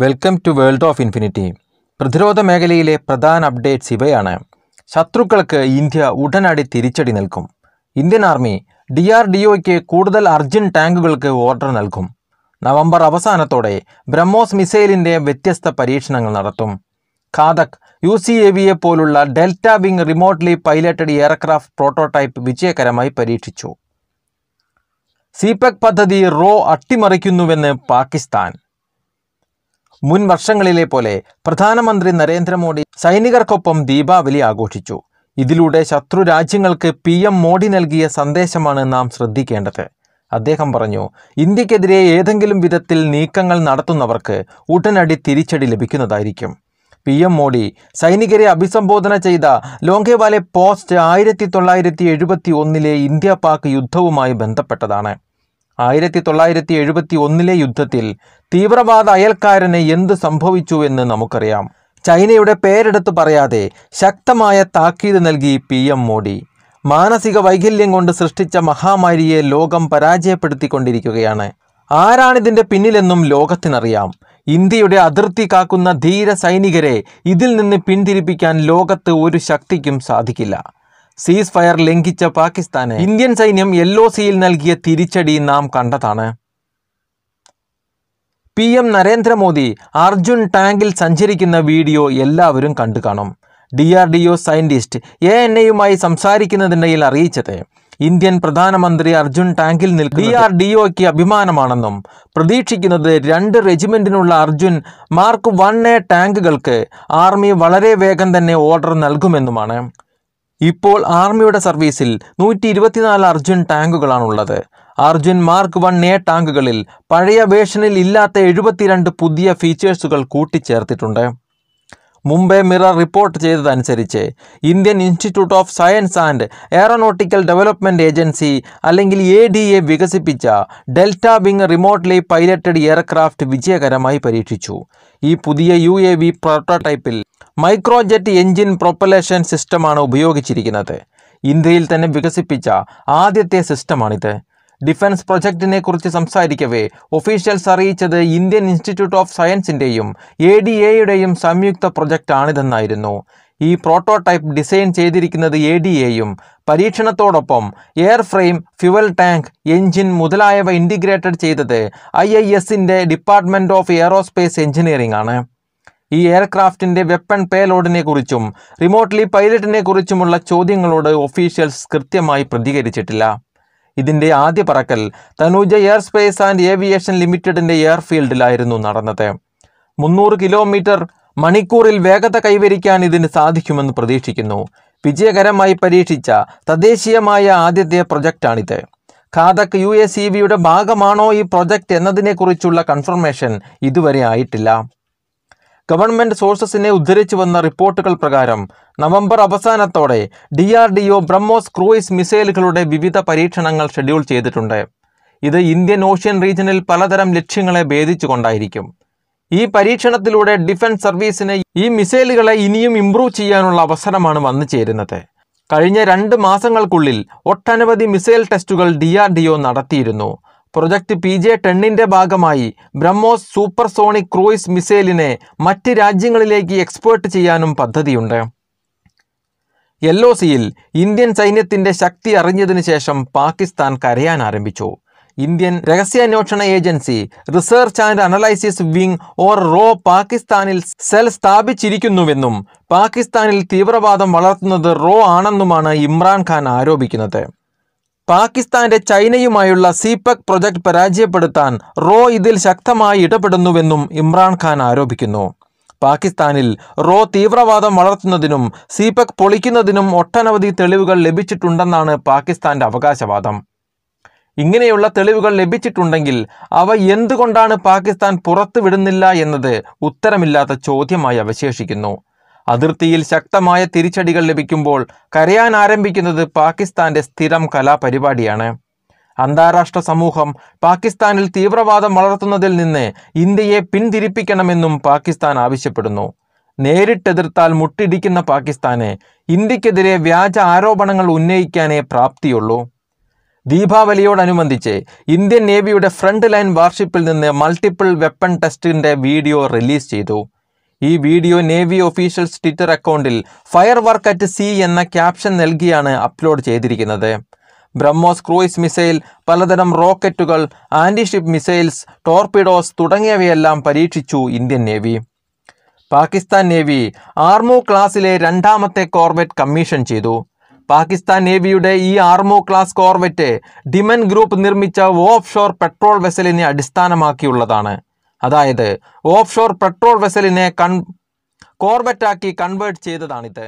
welcome to world of infinity പ്രതിരോധ മേഖലയിലെ പ്രധാന അപ്ഡേറ്റ്സ് ഇവയാണ് ശത്രുക്കൾക്ക് ഇന്ത്യ ഉടനടി തിരിച്ചടി നൽകും Indian army D R D ഒയ്ക്ക് കൂടുതൽ അർജുൻ ടാങ്കുകൾക്ക് ഓർഡർ നൽകും നവംബർ അവസാനത്തോടെ ബ്രഹ്മോസ് മിസൈലിൻ്റെ വ്യത്യസ്ത പരീക്ഷണങ്ങൾ നടത്തും Ghatak U C A A പോലുള്ള delta wing remotely piloted aircraft prototype വിജയകരമായി പരീക്ഷിച്ചു സിപെക് പദ്ധതി റോ അട്ടിമറിക്കുന്നുവെന്ന് പാകിസ്ഥാൻ മുൻ വർഷങ്ങളിലെ പോലെ പ്രധാനമന്ത്രി നരേന്ദ്രമോദി സൈനികർക്കൊപ്പം ദീപാവലി ആഘോഷിച്ചു ഇതിലൂടെ ശത്രു രാജ്യങ്ങൾക്ക് പി എം മോഡി നൽകിയ സന്ദേശമാണ് നാം ശ്രദ്ധിക്കേണ്ടത് അദ്ദേഹം പറഞ്ഞു ഇന്ത്യക്കെതിരെ ഏതെങ്കിലും വിധത്തിൽ നീക്കങ്ങൾ നടത്തുന്നവർക്ക് ഉടനടി തിരിച്ചടി ലഭിക്കുന്നതായിരിക്കും പി എം മോഡി സൈനികരെ അഭിസംബോധന ചെയ്ത ലോങ്കേവാലെ പോസ്റ്റ് ആയിരത്തി തൊള്ളായിരത്തി എഴുപത്തി ഒന്നിലെ ഇന്ത്യ പാക് യുദ്ധവുമായി ബന്ധപ്പെട്ടതാണ് ആയിരത്തി തൊള്ളായിരത്തി എഴുപത്തി ഒന്നിലെ യുദ്ധത്തിൽ തീവ്രവാദ അയൽക്കാരന് എന്ത് സംഭവിച്ചുവെന്ന് നമുക്കറിയാം ചൈനയുടെ പേരെടുത്ത് പറയാതെ ശക്തമായ താക്കീത് നൽകി പി മോഡി മാനസിക വൈകല്യം കൊണ്ട് സൃഷ്ടിച്ച മഹാമാരിയെ ലോകം പരാജയപ്പെടുത്തിക്കൊണ്ടിരിക്കുകയാണ് ആരാണിതിൻ്റെ പിന്നിലെന്നും ലോകത്തിനറിയാം ഇന്ത്യയുടെ അതിർത്തി കാക്കുന്ന ധീര സൈനികരെ ഇതിൽ നിന്ന് പിന്തിരിപ്പിക്കാൻ ലോകത്ത് ഒരു ശക്തിക്കും സാധിക്കില്ല സീസ് ഫയർ ലംഘിച്ച പാകിസ്ഥാന് ഇന്ത്യൻ സൈന്യം എൽ ഒ സിയിൽ നൽകിയ തിരിച്ചടി നാം കണ്ടതാണ് പി എം നരേന്ദ്രമോദി അർജുൻ ടാങ്കിൽ സഞ്ചരിക്കുന്ന വീഡിയോ എല്ലാവരും കണ്ടു കാണും D R D O scientist A N എയുമായി സംസാരിക്കുന്നതിനിടയിൽ അറിയിച്ചത് ഇന്ത്യൻ പ്രധാനമന്ത്രി അർജുൻ ടാങ്കിൽ നിൽക്കും ഡി ആർ ഡി ഒക്ക് അഭിമാനമാണെന്നും പ്രതീക്ഷിക്കുന്നത് രണ്ട് റെജിമെന്റിനുള്ള അർജുൻ മാർക്ക് വൺ എ ടാങ്കുകൾക്ക് ആർമി വളരെ വേഗം തന്നെ ഓർഡർ നൽകുമെന്നുമാണ് ഇപ്പോൾ ആർമിയുടെ സർവീസിൽ നൂറ്റി ഇരുപത്തിനാല് അർജുൻ ടാങ്കുകളാണുള്ളത് അർജുൻ മാർക്ക് വൺ എ ടാങ്കുകളിൽ പഴയ വേഷനിൽ ഇല്ലാത്ത എഴുപത്തിരണ്ട് പുതിയ ഫീച്ചേഴ്സുകൾ കൂട്ടിച്ചേർത്തിട്ടുണ്ട് മുംബൈ മിറർ റിപ്പോർട്ട് ചെയ്തതനുസരിച്ച് Indian Institute of Science and Aeronautical Development Agency അല്ലെങ്കിൽ എ ഡി എ വികസിപ്പിച്ച delta wing remotely piloted aircraft വിജയകരമായി പരീക്ഷിച്ചു ഈ പുതിയ യു എ വി പ്രോട്ടോടൈപ്പിൽ മൈക്രോജെറ്റ് എഞ്ചിൻ പ്രൊപ്പലേഷൻ സിസ്റ്റമാണ് ഉപയോഗിച്ചിരിക്കുന്നത് ഇന്ത്യയിൽ തന്നെ വികസിപ്പിച്ച ആദ്യത്തെ സിസ്റ്റമാണിത് ഡിഫൻസ് പ്രൊജക്ടിനെ കുറിച്ച് സംസാരിക്കവേ ഒഫീഷ്യൽസ് അറിയിച്ചത് ഇന്ത്യൻ ഇൻസ്റ്റിറ്റ്യൂട്ട് ഓഫ് സയൻസിൻ്റെയും എ ഡി എയുടെയും സംയുക്ത പ്രൊജക്റ്റാണിതെന്നായിരുന്നു ഈ പ്രോട്ടോടൈപ്പ് ഡിസൈൻ ചെയ്തിരിക്കുന്നത് എ ഡി എയും പരീക്ഷണത്തോടൊപ്പം airframe fuel tank engine മുതലായവ ഇൻറ്റിഗ്രേറ്റഡ് ചെയ്തത് ഐ ഐ എസിൻ്റെ ഡിപ്പാർട്ട്മെൻറ്റ് ഓഫ് എയറോസ്പേസ് എഞ്ചിനീയറിംഗ് ആണ് ഈ എയർക്രാഫ്റ്റിൻ്റെ വെപ്പൺ പേലോഡിനെ കുറിച്ചും റിമോട്ട്ലി പൈലറ്റിനെ കുറിച്ചുമുള്ള ചോദ്യങ്ങളോട് ഒഫീഷ്യൽസ് കൃത്യമായി പ്രതികരിച്ചിട്ടില്ല ഇതിൻ്റെ ആദ്യ പറക്കൽ Taneja aerospace and aviation ലിമിറ്റഡിൻ്റെ എയർഫീൽഡിലായിരുന്നു നടന്നത് മുന്നൂറ് കിലോമീറ്റർ മണിക്കൂറിൽ വേഗത കൈവരിക്കാൻ ഇതിന് സാധിക്കുമെന്ന് പ്രതീക്ഷിക്കുന്നു വിജയകരമായി പരീക്ഷിച്ച തദ്ദേശീയമായ ആദ്യത്തെ പ്രൊജക്റ്റാണിത് ഖാദക് യു എസ് ഇ വിയുടെ ഭാഗമാണോ ഈ പ്രൊജക്റ്റ് എന്നതിനെക്കുറിച്ചുള്ള കൺഫർമേഷൻ ഇതുവരെ ആയിട്ടില്ല ഗവൺമെന്റ് സോഴ്സസിനെ ഉദ്ധരിച്ചു വന്ന റിപ്പോർട്ടുകൾ പ്രകാരം നവംബർ അവസാനത്തോടെ D R D O BrahMos cruise മിസൈലുകളുടെ വിവിധ പരീക്ഷണങ്ങൾ ഷെഡ്യൂൾ ചെയ്തിട്ടുണ്ട് ഇത് ഇന്ത്യൻ ഓഷ്യൻ റീജിയനിൽ പലതരം ലക്ഷ്യങ്ങളെ ഭേദിച്ചുകൊണ്ടായിരിക്കും ഈ പരീക്ഷണത്തിലൂടെ ഡിഫൻസ് സർവീസിന് ഈ മിസൈലുകളെ ഇനിയും ഇംപ്രൂവ് ചെയ്യാനുള്ള അവസരമാണ് വന്നു ചേരുന്നത് കഴിഞ്ഞ രണ്ട് മാസങ്ങൾക്കുള്ളിൽ ഒട്ടനവധി മിസൈൽ ടെസ്റ്റുകൾ ഡി നടത്തിയിരുന്നു പ്രൊജക്ട് പി ജെ ടെണ്ണിൻ്റെ ഭാഗമായി ബ്രഹ്മോസ് സൂപ്പർസോണിക് ക്രൂയിസ് മിസൈലിനെ മറ്റ് രാജ്യങ്ങളിലേക്ക് എക്സ്പോർട്ട് ചെയ്യാനും പദ്ധതിയുണ്ട് എൽ ഒ സിയിൽ ഇന്ത്യൻ സൈന്യത്തിൻ്റെ ശക്തി അറിഞ്ഞതിന് ശേഷം പാകിസ്ഥാൻ കരയാൻ ആരംഭിച്ചു ഇന്ത്യൻ രഹസ്യാന്വേഷണ agency research and analysis wing or റോ പാകിസ്ഥാനിൽ സെൽ സ്ഥാപിച്ചിരിക്കുന്നുവെന്നും പാകിസ്ഥാനിൽ തീവ്രവാദം വളർത്തുന്നത് റോ ആണെന്നുമാണ് ഇമ്രാൻഖാൻ ആരോപിക്കുന്നത് പാകിസ്ഥാന്റെ ചൈനയുമായുള്ള സിപെക് e പ്രൊജക്ട് പരാജയപ്പെടുത്താൻ റോ ഇതിൽ ശക്തമായി ഇടപെടുന്നുവെന്നും ഇമ്രാൻഖാൻ ആരോപിക്കുന്നു പാകിസ്ഥാനിൽ റോ തീവ്രവാദം വളർത്തുന്നതിനും സിപെക് പൊളിക്കുന്നതിനും ഒട്ടനവധി തെളിവുകൾ ലഭിച്ചിട്ടുണ്ടെന്നാണ് പാകിസ്ഥാന്റെ അവകാശവാദം ഇങ്ങനെയുള്ള തെളിവുകൾ ലഭിച്ചിട്ടുണ്ടെങ്കിൽ അവ എന്തുകൊണ്ടാണ് പാകിസ്ഥാൻ പുറത്തുവിടുന്നില്ല എന്നത് ഉത്തരമില്ലാത്ത ചോദ്യമായി അവശേഷിക്കുന്നു അതിർത്തിയിൽ ശക്തമായ തിരിച്ചടികൾ ലഭിക്കുമ്പോൾ കരയാൻ ആരംഭിക്കുന്നത് പാകിസ്ഥാന്റെ സ്ഥിരം കലാപരിപാടിയാണ് അന്താരാഷ്ട്ര സമൂഹം പാകിസ്ഥാനിൽ തീവ്രവാദം വളർത്തുന്നതിൽ നിന്ന് ഇന്ത്യയെ പിന്തിരിപ്പിക്കണമെന്നും പാകിസ്ഥാൻ ആവശ്യപ്പെടുന്നു നേരിട്ടെതിർത്താൽ മുട്ടിടിക്കുന്ന പാകിസ്ഥാനെ ഇന്ത്യക്കെതിരെ വ്യാജ ആരോപണങ്ങൾ ഉന്നയിക്കാനേ പ്രാപ്തിയുള്ളൂ ദീപാവലിയോടനുബന്ധിച്ച് ഇന്ത്യൻ നേവിയുടെ ഫ്രണ്ട് ലൈൻ വാർഷിപ്പിൽ നിന്ന് മൾട്ടിപ്പിൾ വെപ്പൺ ടെസ്റ്റിൻ്റെ വീഡിയോ റിലീസ് ചെയ്തു ഈ വീഡിയോ നേവി ഒഫീഷ്യൽസ് ട്വിറ്റർ അക്കൗണ്ടിൽ ഫയർ വർക്ക് അറ്റ് സി എന്ന ക്യാപ്ഷൻ നൽകിയാണ് അപ്ലോഡ് ചെയ്തിരിക്കുന്നത് ബ്രഹ്മോസ് ക്രൂയിസ് മിസൈൽ പലതരം റോക്കറ്റുകൾ ആൻറ്റിഷിപ്പ് മിസൈൽസ് ടോർപിഡോസ് തുടങ്ങിയവയെല്ലാം പരീക്ഷിച്ചു ഇന്ത്യൻ നേവി പാകിസ്ഥാൻ നേവി ആർമോ ക്ലാസ്സിലെ രണ്ടാമത്തെ കോർവെറ്റ് കമ്മീഷൻ ചെയ്തു പാകിസ്ഥാൻ നേവിയുടെ ഈ ആർമോ ക്ലാസ് കോർവെറ്റ് ഡിമൻ ഗ്രൂപ്പ് നിർമ്മിച്ച ഓഫ് ഷോർ പെട്രോൾ വെസലിനെ അടിസ്ഥാനമാക്കിയുള്ളതാണ് അതായത് ഓഫ് ഷോർ പെട്രോൾ വെസലിനെ കൺ കോർബറ്റാക്കി കൺവേർട്ട് ചെയ്തതാണിത്